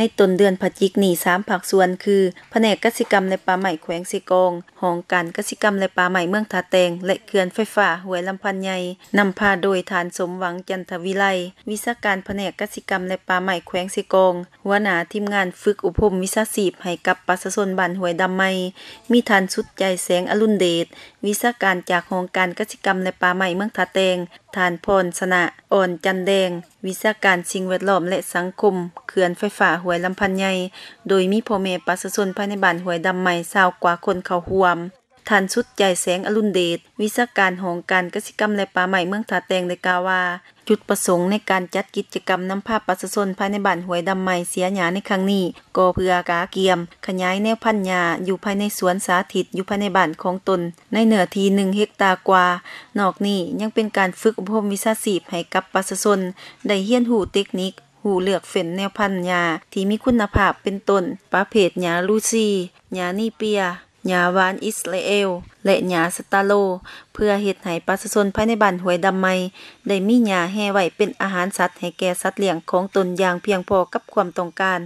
ในตนเดือนพฤศจิกนี้3ผักส่วนคือแผนกกสิกรรมในป่าใหม่แขวงสีกองหองการกสิกรรมในป่าใหม่เมืองทาแตงและเขื่อนไฟฟ้าห้วยลำพันใหญ่นำพาโดยฐานสมหวังจันทวิไลวิชาการแผนกกสิกรรมในป่าใหม่แขวงสีกองหัวหน้าทีมงานฝึกอุปมวิชาชีพให้กับประชาชนบ้านห้วยดำไมมีฐานสุดใจแสงอรุณเดชวิชาการจากหองการกสิกรรมในป่าใหม่เมืองทาแตงฐานพลสนะอ่อนจันแดง วิชาการสิ่งแวดล้อมและสังคมเขื่อนไฟฟ้าหวยลำพันใหญ่โดยมีพ่อแม่ประสุชนภายในบ้านหวยดำใหม่าวกว่าคนเขาหวมท่านชุดใหญ่แสงอรุณเดช วิศาการหองการกสิกรรมและป่าใหม่เมืองถาแตงในกาวาจุดประสงค์ในการจัดกิจกรรมน้ำภาพปัสสนภายในบ้านหวยดำใหม่เสียหยาในครั้งนี้ ก็เพื่อกาเกียม ขยายแนวพันหยา อยู่ภายในสวนสาธิตอยู่ภายในบ้านของตน ในเหนือทีหนึ่งเฮกตาร์กว่านอกนี้ยังเป็นการฝึกอบรมวิชาสีพให้กับปัสสนได้เฮียนหูเทคนิคหูเลือกเฟ้นแนวพันยาที่มีคุณภาพเป็นต้นประเภทยาลูซี่ยานีเปียหยาวานอิสราเอล และหยาสตาโลเพื่อเหตุให้ประชาชนภายในบ้านหวยดำไม่ได้มีหยาแห่ไว้เป็นอาหารสัตว์ให้แก่สัตว์เลี้ยงของตนอย่างเพียงพอกับความต้องการ